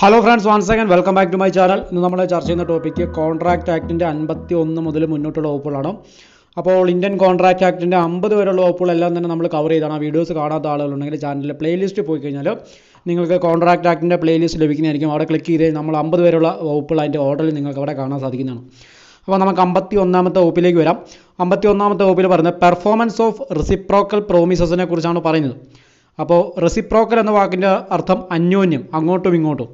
hello friends one second welcome back to my channel ഇന്ന് നമ്മൾ ചർച്ച ചെയ്യുന്ന ടോപ്പിക്ക് കോൺട്രാക്ട് ആക്ടിൻ്റെ അൻപത്തി ഒന്ന് മുതൽ മുന്നോട്ടുള്ള വകുപ്പുകളാണ് അപ്പോൾ ഇന്ത്യൻ കോൺട്രാക്ട് ആക്ടിൻ്റെ അമ്പത് വരെയുള്ള വകുപ്പുകളെല്ലാം തന്നെ നമ്മൾ കവർ ചെയ്താണ് ആ വീഡിയോസ് കാണാത്ത ആളുകളുണ്ടെങ്കിൽ ചാനലിലെ പ്ലേലിസ്റ്റ് പോയി കഴിഞ്ഞാൽ നിങ്ങൾക്ക് കോൺട്രാക്ട് ആക്ടിൻ്റെ പ്ലേലിസ്റ്റ് ലഭിക്കുന്നതായിരിക്കും അവിടെ ക്ലിക്ക് ചെയ്ത് നമ്മൾ അമ്പത് വരെയുള്ള വകുപ്പുകൾ അതിൻ്റെ ഓർഡറിൽ നിങ്ങൾക്ക് അവിടെ കാണാൻ സാധിക്കുന്നതാണ് അപ്പോൾ നമുക്ക് അമ്പത്തി ഒന്നാമത്തെ വകുപ്പിലേക്ക് വരാം അമ്പത്തി ഒന്നാമത്തെ വകുപ്പിൽ പറയുന്നത് പെർഫോമൻസ് ഓഫ് റെസിപ്രോക്കൽ പ്രോമിസസിനെ കുറിച്ചാണ് പറയുന്നത് അപ്പോൾ റെസിപ്രോക്കൽ എന്ന വാക്കിൻ്റെ അർത്ഥം അന്യോന്യം അങ്ങോട്ടും ഇങ്ങോട്ടും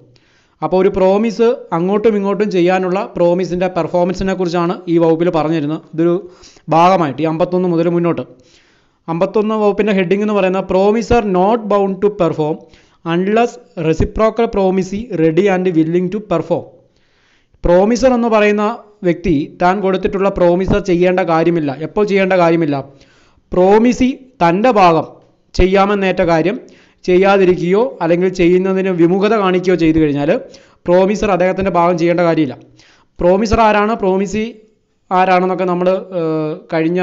അപ്പോൾ ഒരു പ്രോമിസ് അങ്ങോട്ടും ഇങ്ങോട്ടും ചെയ്യാനുള്ള പ്രോമിസിൻ്റെ പെർഫോമൻസിനെ കുറിച്ചാണ് ഈ വകുപ്പിൽ പറഞ്ഞിരുന്നത് ഇതൊരു ഭാഗമായിട്ട് ഈ അമ്പത്തൊന്ന് മുതൽ മുന്നോട്ട് അമ്പത്തൊന്ന് വകുപ്പിൻ്റെ ഹെഡിങ് എന്ന് പറയുന്നത് promise are not bound to perform unless reciprocal promisee ready and willing to perform promisor എന്ന് പറയുന്ന വ്യക്തി താൻ കൊടുത്തിട്ടുള്ള പ്രോമിസർ ചെയ്യേണ്ട കാര്യമില്ല എപ്പോൾ ചെയ്യേണ്ട കാര്യമില്ല പ്രോമിസി തൻ്റെ ഭാഗം ചെയ്യാമെന്നേറ്റ കാര്യം ചെയ്യാതിരിക്കുകയോ അല്ലെങ്കിൽ ചെയ്യുന്നതിന് വിമുഖത കാണിക്കുകയോ ചെയ്തു കഴിഞ്ഞാൽ പ്രോമിസർ അദ്ദേഹത്തിൻ്റെ ഭാഗം ചെയ്യേണ്ട കാര്യമില്ല പ്രോമിസർ ആരാണ് പ്രോമിസി ആരാണെന്നൊക്കെ നമ്മൾ കഴിഞ്ഞ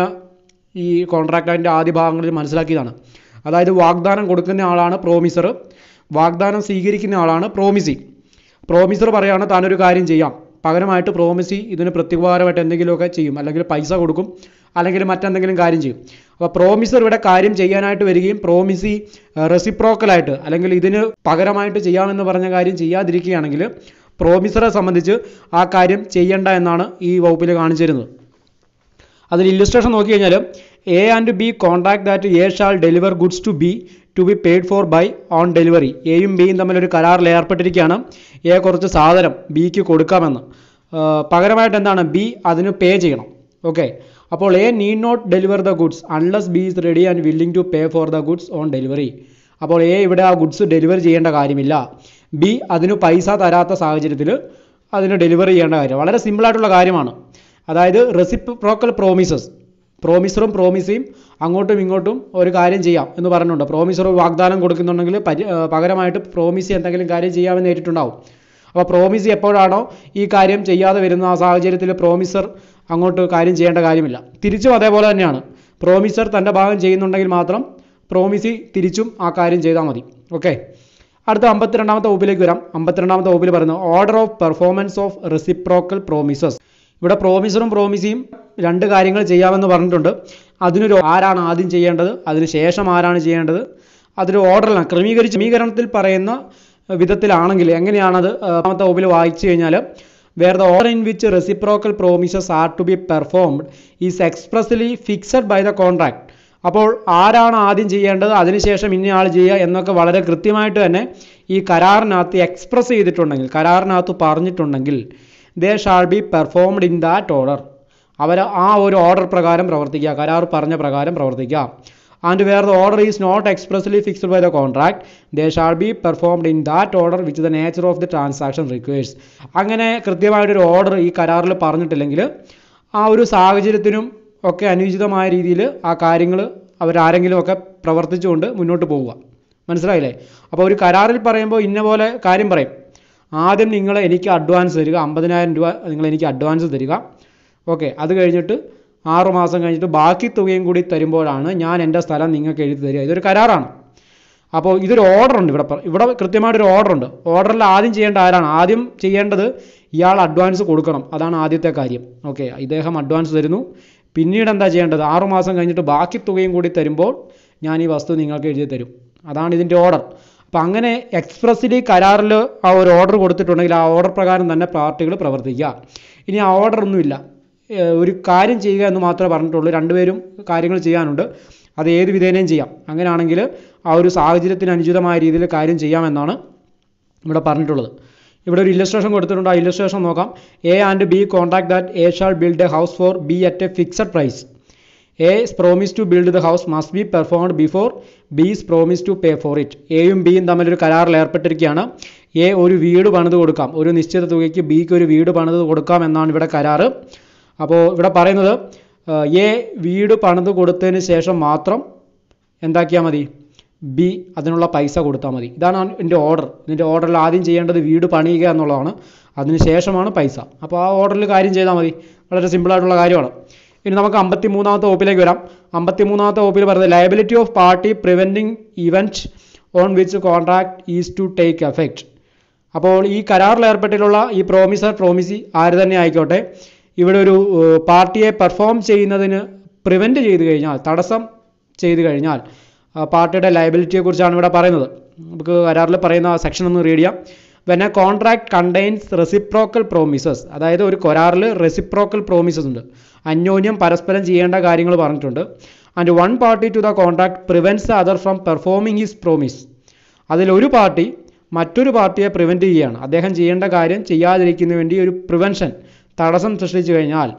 ഈ കോൺട്രാക്റ്റിൻ്റെ ആദ്യ ഭാഗങ്ങളിൽ മനസ്സിലാക്കിയതാണ് അതായത് വാഗ്ദാനം കൊടുക്കുന്ന ആളാണ് പ്രോമിസർ വാഗ്ദാനം സ്വീകരിക്കുന്ന ആളാണ് പ്രോമിസി പ്രോമിസർ പറയുകയാണ് താനൊരു കാര്യം ചെയ്യാം പകരമായിട്ട് പ്രോമിസി ഇതിന് പ്രത്യുപകാരമായിട്ട് എന്തെങ്കിലുമൊക്കെ ചെയ്യും അല്ലെങ്കിൽ പൈസ കൊടുക്കും അല്ലെങ്കിൽ മറ്റെന്തെങ്കിലും കാര്യം ചെയ്യും അപ്പോൾ പ്രോമിസർ ഇവിടെ കാര്യം ചെയ്യാനായിട്ട് വരികയും പ്രോമിസി റെസിപ്രോക്കലായിട്ട് അല്ലെങ്കിൽ ഇതിന് പകരമായിട്ട് ചെയ്യാമെന്ന് പറഞ്ഞ കാര്യം ചെയ്യാതിരിക്കുകയാണെങ്കിൽ പ്രോമിസറെ സംബന്ധിച്ച് ആ കാര്യം ചെയ്യണ്ട എന്നാണ് ഈ വകുപ്പിൽ കാണിച്ചിരുന്നത് അതിൽ ഇല്ലുസ്ട്രേഷൻ നോക്കി കഴിഞ്ഞാൽ A and B contract that A shall deliver goods to B to be paid for by on delivery എയും ബിയും തമ്മിൽ ഒരു കരാറിൽ ഏർപ്പെട്ടിരിക്കുകയാണ് എ കുറച്ച് സാധനം ബിക്ക് കൊടുക്കാമെന്ന് പകരമായിട്ട് എന്താണ് ബി അതിന് പേ ചെയ്യണം ഓക്കെ അപ്പോൾ A need not deliver the goods unless B is ready and willing to pay for the goods on delivery അപ്പോൾ എ ഇവിടെ ആ ഗുഡ്സ് ഡെലിവർ ചെയ്യേണ്ട കാര്യമില്ല ബി അതിന് പൈസ തരാത്ത സാഹചര്യത്തിൽ അതിന് ഡെലിവർ ചെയ്യേണ്ട കാര്യം വളരെ സിമ്പിളായിട്ടുള്ള കാര്യമാണ് അതായത് റെസിപ്രോക്കൽ പ്രോമിസസ് പ്രോമിസറും പ്രോമിസിയും അങ്ങോട്ടും ഇങ്ങോട്ടും ഒരു കാര്യം ചെയ്യാം എന്ന് പറഞ്ഞിട്ടുണ്ട് പ്രോമിസർ വാഗ്ദാനം കൊടുക്കുന്നുണ്ടെങ്കിൽ പകരമായിട്ട് പ്രോമിസി എന്തെങ്കിലും കാര്യം ചെയ്യാമെന്ന് നേരിട്ടുണ്ടാവും അപ്പോൾ പ്രോമിസി എപ്പോഴാണോ ഈ കാര്യം ചെയ്യാതെ വരുന്ന ആ സാഹചര്യത്തിൽ പ്രോമിസർ അങ്ങോട്ട് കാര്യം ചെയ്യേണ്ട കാര്യമില്ല തിരിച്ചും അതേപോലെ തന്നെയാണ് പ്രോമിസർ തൻ്റെ ഭാഗം ചെയ്യുന്നുണ്ടെങ്കിൽ മാത്രം പ്രോമിസി തിരിച്ചും ആ കാര്യം ചെയ്താൽ മതി ഓക്കെ അടുത്ത അമ്പത്തിരണ്ടാമത്തെ ഓപ്പിലേക്ക് വരാം അമ്പത്തിരണ്ടാമത്തെ ഓപ്പിൽ പറയുന്നത് order of performance of reciprocal promises ഇവിടെ പ്രോമിസറും പ്രോമിസിയും രണ്ട് കാര്യങ്ങൾ ചെയ്യാമെന്ന് പറഞ്ഞിട്ടുണ്ട് അതിനൊരു ആരാണ് ആദ്യം ചെയ്യേണ്ടത് അതിന് ശേഷം ആരാണ് ചെയ്യേണ്ടത് അതൊരു ഓർഡറിലാണ് ക്രമീകരിച്ച് ക്രമീകരണത്തിൽ പറയുന്ന വിധത്തിലാണെങ്കിൽ എങ്ങനെയാണത് ഒന്നാമത്തെ ഒബിൽ വായിച്ചു കഴിഞ്ഞാൽ where the order in which reciprocal promises are to be performed is expressly fixed by the contract അപ്പോൾ ആരാണ് ആദ്യം ചെയ്യേണ്ടത് അതിനുശേഷം ഇന്ന ആൾ ചെയ്യുക എന്നൊക്കെ വളരെ കൃത്യമായിട്ട് തന്നെ ഈ കരാറിനകത്ത് എക്സ്പ്രസ് ചെയ്തിട്ടുണ്ടെങ്കിൽ കരാറിനകത്ത് പറഞ്ഞിട്ടുണ്ടെങ്കിൽ they shall be performed in that order അവർ ആ ഒരു ഓർഡർ പ്രകാരം പ്രവർത്തിക്കുക കരാർ പറഞ്ഞ പ്രകാരം പ്രവർത്തിക്കുക and where the order is not expressly fixed by the contract they shall be performed in that order which the nature of the transaction requires അങ്ങനെ കൃത്യമായിട്ടൊരു ഓർഡർ ഈ കരാറിൽ പറഞ്ഞിട്ടില്ലെങ്കിൽ ആ ഒരു സാഹചര്യത്തിനും ഒക്കെ അനുചിതമായ രീതിയിൽ ആ കാര്യങ്ങൾ അവരാരെങ്കിലുമൊക്കെ പ്രവർത്തിച്ചുകൊണ്ട് മുന്നോട്ട് പോവുക മനസ്സിലായില്ലേ അപ്പോൾ ഒരു കരാറിൽ പറയുമ്പോൾ ഇന്ന പോലെ കാര്യം പറയും ആദ്യം നിങ്ങൾ എനിക്ക് അഡ്വാൻസ് തരിക അമ്പതിനായിരം രൂപ നിങ്ങൾ എനിക്ക് അഡ്വാൻസ് തരിക ഓക്കെ അത് കഴിഞ്ഞിട്ട് ആറുമാസം മാസം കഴിഞ്ഞിട്ട് ബാക്കി തുകയും കൂടി തരുമ്പോഴാണ് ഞാൻ എൻ്റെ സ്ഥലം നിങ്ങൾക്ക് എഴുതി തരിക ഇതൊരു കരാറാണ് അപ്പോൾ ഇതൊരു ഓർഡർ ഉണ്ട് ഇവിടെ ഇവിടെ കൃത്യമായിട്ടൊരു ഓർഡർ ഉണ്ട് ഓർഡറിൽ ആദ്യം ചെയ്യേണ്ട ആരാണ് ആദ്യം ചെയ്യേണ്ടത് ഇയാൾ അഡ്വാൻസ് കൊടുക്കണം അതാണ് ആദ്യത്തെ കാര്യം ഓക്കെ ഇദ്ദേഹം അഡ്വാൻസ് തരുന്നു പിന്നീട് എന്താ ചെയ്യേണ്ടത് ആറുമാസം കഴിഞ്ഞിട്ട് ബാക്കി തുകയും കൂടി തരുമ്പോൾ ഞാൻ ഈ വസ്തു നിങ്ങൾക്ക് എഴുതി തരും അതാണ് ഇതിൻ്റെ ഓർഡർ അപ്പോൾ അങ്ങനെ എക്സ്പ്രസ്സിലി കരാറിൽ ആ ഒരു ഓർഡർ കൊടുത്തിട്ടുണ്ടെങ്കിൽ ആ ഓർഡർ പ്രകാരം തന്നെ പാർട്ടികൾ പ്രവർത്തിക്കുക ഇനി ആ ഓർഡർ ഒന്നുമില്ല ഒരു കാര്യം ചെയ്യുക എന്ന് മാത്രമേ പറഞ്ഞിട്ടുള്ളൂ രണ്ടുപേരും കാര്യങ്ങൾ ചെയ്യാനുണ്ട് അത് ഏത് വിധേനയും ചെയ്യാം അങ്ങനെയാണെങ്കിൽ ആ ഒരു സാഹചര്യത്തിന് അനുചിതമായ രീതിയിൽ കാര്യം ചെയ്യാമെന്നാണ് ഇവിടെ പറഞ്ഞിട്ടുള്ളത് ഇവിടെ ഒരു ഇല്ലസ്ട്രേഷൻ കൊടുത്തിട്ടുണ്ട് ആ ഇല്ലസ്ട്രേഷൻ നോക്കാം A and B contract that A shall build a house for B at a fixed price A promise to build the house must be performed before is promise to pay for it എയും ബിയും തമ്മിലൊരു കരാറിൽ ഏർപ്പെട്ടിരിക്കുകയാണ് A ഒരു വീട് പണിത് കൊടുക്കാം ഒരു നിശ്ചിത തുകയ്ക്ക് ബിക്ക് ഒരു വീട് പണിത് കൊടുക്കാം എന്നാണ് ഇവിടെ കരാറ് അപ്പോൾ ഇവിടെ പറയുന്നത് എ വീട് പണിത് കൊടുത്തതിന് ശേഷം മാത്രം എന്താക്കിയാൽ മതി ബി അതിനുള്ള പൈസ കൊടുത്താൽ മതി ഇതാണ് എൻ്റെ ഓർഡർ ഇതിൻ്റെ ഓർഡറിൽ ആദ്യം ചെയ്യേണ്ടത് വീട് പണിയുക എന്നുള്ളതാണ് അതിന് ശേഷമാണ് പൈസ അപ്പോൾ ആ ഓർഡറിൽ കാര്യം ചെയ്താൽ മതി വളരെ സിമ്പിളായിട്ടുള്ള കാര്യമാണ് ഇനി നമുക്ക് അമ്പത്തി മൂന്നാമത്തെ ഓപ്പിലേക്ക് വരാം അമ്പത്തി മൂന്നാമത്തെ ഓപ്പിൽ പറയുന്നത് liability of party preventing event on which contract is to take effect അപ്പോൾ ഈ കരാറിൽ ഏർപ്പെട്ടിട്ടുള്ള ഈ പ്രോമിസർ പ്രോമിസി ആര് തന്നെ ആയിക്കോട്ടെ ഇവിടെ ഒരു പാർട്ടിയെ പെർഫോം ചെയ്യുന്നതിന് പ്രിവെൻ്റ് ചെയ്തു കഴിഞ്ഞാൽ തടസ്സം ചെയ്തു കഴിഞ്ഞാൽ പാർട്ടിയുടെ ലയബിലിറ്റിയെക്കുറിച്ചാണ് ഇവിടെ പറയുന്നത് നമുക്ക് കരാറിൽ പറയുന്ന സെക്ഷൻ ഒന്ന് റീഡ് ചെയ്യാം when a contract contains reciprocal promises അതായത് ഒരു കരാറിൽ റെസിപ്രോക്കൽ പ്രോമിസസ് ഉണ്ട് അന്യോന്യം പരസ്പരം ചെയ്യേണ്ട കാര്യങ്ങൾ പറഞ്ഞിട്ടുണ്ട് and one party to the contract prevents other from performing his promise അതിൽ ഒരു പാർട്ടി മറ്റൊരു പാർട്ടിയെ പ്രിവെൻറ്റ് ചെയ്യുകയാണ് അദ്ദേഹം ചെയ്യേണ്ട കാര്യം ചെയ്യാതിരിക്കുന്നതിന് വേണ്ടി ഒരു പ്രിവെൻഷൻ തടസ്സം സൃഷ്ടിച്ചു കഴിഞ്ഞാൽ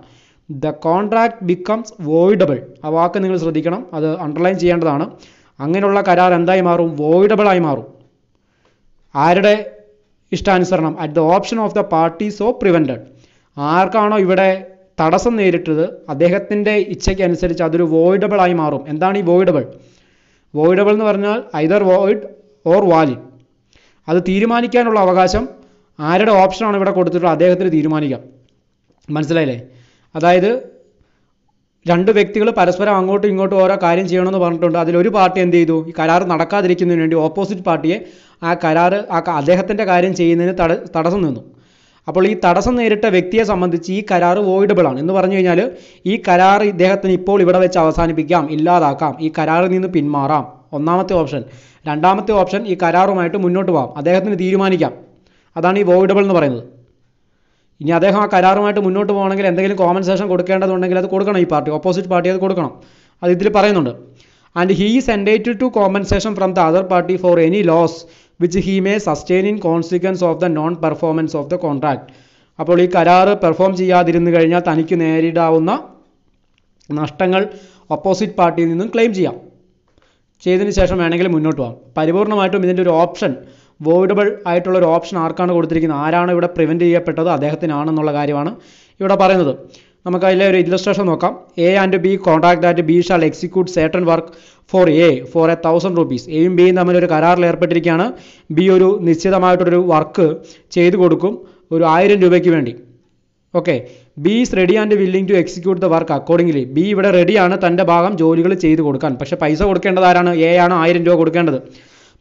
ദ കോൺട്രാക്ട് ബിക്കംസ് വോയിഡബിൾ ആ വാക്ക് നിങ്ങൾ ശ്രദ്ധിക്കണം അത് അണ്ടർലൈൻ ചെയ്യേണ്ടതാണ് അങ്ങനെയുള്ള കരാർ എന്തായി മാറും വോയിഡബിളായി മാറും ആരുടെ ഇഷ്ടാനുസരണം at the option of the party so prevented ആർക്കാണോ ഇവിടെ തടസ്സം നേരിട്ടത് അദ്ദേഹത്തിൻ്റെ ഇച്ഛയ്ക്കനുസരിച്ച് അതൊരു വോയിഡബിളായി മാറും എന്താണ് ഈ വോയിഡബിൾ വോയിഡബിൾ എന്ന് പറഞ്ഞാൽ ഐദർ വോയിഡ് ഓർ വാലിഡ് അത് തീരുമാനിക്കാനുള്ള അവകാശം ആരുടെ ഓപ്ഷനാണ് ഇവിടെ കൊടുത്തിട്ടുള്ളത് അദ്ദേഹത്തിന് തീരുമാനിക്കാം മനസ്സിലായില്ലേ അതായത് രണ്ട് വ്യക്തികൾ പരസ്പരം അങ്ങോട്ടും ഇങ്ങോട്ടും ഓരോ കാര്യം ചെയ്യണമെന്ന് പറഞ്ഞിട്ടുണ്ട് അതിലൊരു പാർട്ടി എന്ത് ചെയ്തു ഈ കരാർ നടക്കാതിരിക്കുന്നതിന് വേണ്ടി ഓപ്പോസിറ്റ് പാർട്ടിയെ ആ കരാർ ആ അദ്ദേഹത്തിൻ്റെ കാര്യം ചെയ്യുന്നതിന് തട തടസ്സം നിന്നു അപ്പോൾ ഈ തടസ്സം നേരിട്ട വ്യക്തിയെ സംബന്ധിച്ച് ഈ കരാർ വോയിഡബിൾ ആണ് എന്ന് പറഞ്ഞു കഴിഞ്ഞാൽ ഈ കരാർ ഇദ്ദേഹത്തിന് ഇപ്പോൾ ഇവിടെ വെച്ച് അവസാനിപ്പിക്കാം ഇല്ലാതാക്കാം ഈ കരാറിൽ നിന്ന് പിന്മാറാം ഒന്നാമത്തെ ഓപ്ഷൻ രണ്ടാമത്തെ ഓപ്ഷൻ ഈ കരാറുമായിട്ട് മുന്നോട്ട് പോകാം അദ്ദേഹത്തിന് തീരുമാനിക്കാം അതാണ് ഈ വോയിഡബിൾ എന്ന് പറയുന്നത് ഇനി അദ്ദേഹം ആ കരാറുമായിട്ട് മുന്നോട്ട് പോകണമെങ്കിൽ എന്തെങ്കിലും കോമ്പൻസേഷൻ കൊടുക്കേണ്ടതുണ്ടെങ്കിൽ അത് കൊടുക്കണം ഈ പാർട്ടി ഓപ്പോസിറ്റ് പാർട്ടി അത് കൊടുക്കണം അത് ഇതിൽ പറയുന്നുണ്ട് and he is entitled to compensation from the other party for any loss which he may sustain in consequence of the non performance of the contract അപ്പോൾ ഈ കരാറ് പെർഫോം ചെയ്യാതിരുന്നു കഴിഞ്ഞാൽ തനിക്ക് നേരിടാവുന്ന നഷ്ടങ്ങൾ ഓപ്പോസിറ്റ് പാർട്ടിയിൽ നിന്നും ക്ലെയിം ചെയ്യാം ചെയ്തതിന് ശേഷം വേണമെങ്കിൽ മുന്നോട്ട് പോകാം പരിപൂർണമായിട്ടും ഇതിൻ്റെ ഒരു ഓപ്ഷൻ വോയിഡബിൾ ആയിട്ടുള്ള ഒരു ഓപ്ഷൻ ആർക്കാണ് കൊടുത്തിരിക്കുന്നത് ആരാണ് ഇവിടെ പ്രിവെൻറ്റ് ചെയ്യപ്പെട്ടത് അദ്ദേഹത്തിനാണെന്നുള്ള കാര്യമാണ് ഇവിടെ പറയുന്നത് നമുക്ക് അതിലെ ഒരു ഇല്ലസ്ട്രേഷൻ നോക്കാം A and B contract that B shall execute certain work for A for A thousand rupees എയും ബിയും തമ്മിൽ ഒരു കരാറിൽ ഏർപ്പെട്ടിരിക്കുകയാണ് ബി ഒരു നിശ്ചിതമായിട്ടൊരു വർക്ക് ചെയ്തു കൊടുക്കും ഒരു ആയിരം രൂപയ്ക്ക് വേണ്ടി okay B is ready and willing to execute the work accordingly B ഇവിടെ റെഡിയാണ് തൻ്റെ ഭാഗം ജോലികൾ ചെയ്തു കൊടുക്കാൻ പക്ഷേ പൈസ കൊടുക്കേണ്ടത് ആരാണ് എ ആണ് ആയിരം രൂപ കൊടുക്കേണ്ടത്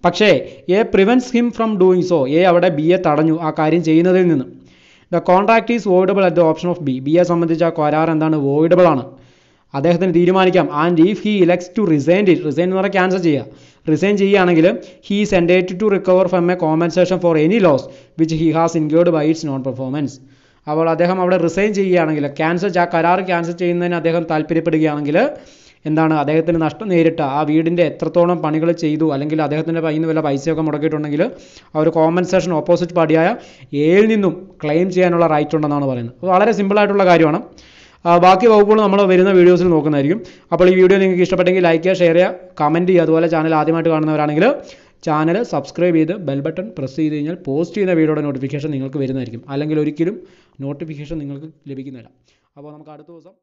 പക്ഷേ A prevents him from doing so A അവിടെ ബി എ തടഞ്ഞു ആ കാര്യം ചെയ്യുന്നതിൽ നിന്ന് the contract is voidable at the option of B B A സംബന്ധിച്ച കരാർ എന്താണ് വോയിഡബിൾ ആണ് അദ്ദേഹത്തിന് തീരുമാനിക്കാം and if he elects to rescind it rescind എന്ന് പറഞ്ഞാൽ ക്യാൻസൽ ചെയ്യുക റിസൈൻ ചെയ്യുകയാണെങ്കിൽ he is entitled to recover from a compensation for any loss which he has include by its non performance അപ്പോൾ അദ്ദേഹം അവിടെ റിസൈൻ ചെയ്യുകയാണെങ്കിൽ ക്യാൻസൽ ആ കരാർ ക്യാൻസൽ ചെയ്യുന്നതിന് അദ്ദേഹം താല്പര്യപ്പെടുകയാണെങ്കിൽ എന്താണ് അദ്ദേഹത്തിന് നഷ്ടം നേരിട്ട ആ വീടിൻ്റെ എത്രത്തോളം പണികൾ ചെയ്തു അല്ലെങ്കിൽ അദ്ദേഹത്തിൻ്റെ കയ്യിൽ നിന്ന് വല്ല പൈസയൊക്കെ മുടക്കിയിട്ടുണ്ടെങ്കിൽ ആ ഒരു കോമ്പൻസേഷൻ ഓപ്പോസിറ്റ് പാർട്ടിയായ ഏഴിൽ നിന്നും ക്ലെയിം ചെയ്യാനുള്ള റൈറ്റ് ഉണ്ടെന്നാണ് പറയുന്നത് അപ്പോൾ വളരെ സിമ്പിളായിട്ടുള്ള കാര്യമാണ് ബാക്കി വകുപ്പുകൾ നമ്മൾ വരുന്ന വീഡിയോസിൽ നോക്കുന്നതായിരിക്കും അപ്പോൾ ഈ വീഡിയോ നിങ്ങൾക്ക് ഇഷ്ടപ്പെട്ടെങ്കിൽ ലൈക്ക് ചെയ്യുക ഷെയർ ചെയ്യുക കമൻറ്റ് ചെയ്യുക അതുപോലെ ചാനൽ ആദ്യമായിട്ട് കാണുന്നവരാണെങ്കിൽ ചാനൽ സബ്സ്ക്രൈബ് ചെയ്ത് ബെൽ ബട്ടൺ പ്രസ് ചെയ്ത് കഴിഞ്ഞാൽ പോസ്റ്റ് ചെയ്യുന്ന വീഡിയോയുടെ നോട്ടിഫിക്കേഷൻ നിങ്ങൾക്ക് വരുന്നതായിരിക്കും അല്ലെങ്കിൽ ഒരിക്കലും നോട്ടിഫിക്കേഷൻ നിങ്ങൾക്ക് ലഭിക്കുന്നില്ല അപ്പോൾ നമുക്ക് അടുത്ത ദിവസം